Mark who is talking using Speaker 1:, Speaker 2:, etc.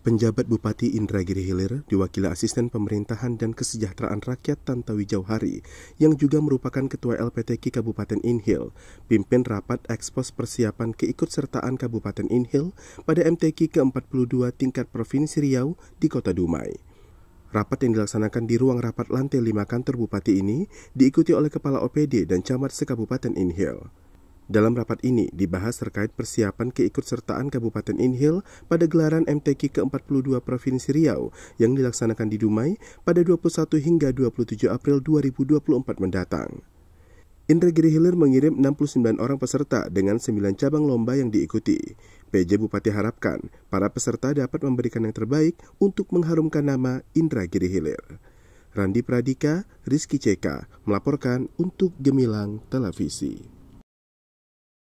Speaker 1: Penjabat Bupati Indragiri Hilir diwakili Asisten Pemerintahan dan Kesejahteraan Rakyat Tantawi Jauhari yang juga merupakan Ketua LPTK Kabupaten Inhil, pimpin rapat ekspos persiapan keikutsertaan Kabupaten Inhil pada MTK ke-42 tingkat Provinsi Riau di Kota Dumai. Rapat yang dilaksanakan di ruang rapat lantai 5 kantor bupati ini diikuti oleh Kepala OPD dan Camat sekabupaten Inhil. Dalam rapat ini dibahas terkait persiapan keikutsertaan Kabupaten Inhil pada gelaran MTQ ke-42 Provinsi Riau yang dilaksanakan di Dumai pada 21 hingga 27 April 2024 mendatang. Indra Giri Hilir mengirim 69 orang peserta dengan 9 cabang lomba yang diikuti. PJ Bupati harapkan para peserta dapat memberikan yang terbaik untuk mengharumkan nama Indra Giri Hilir. Randi Pradika, Rizky Ceka melaporkan untuk Gemilang Televisi.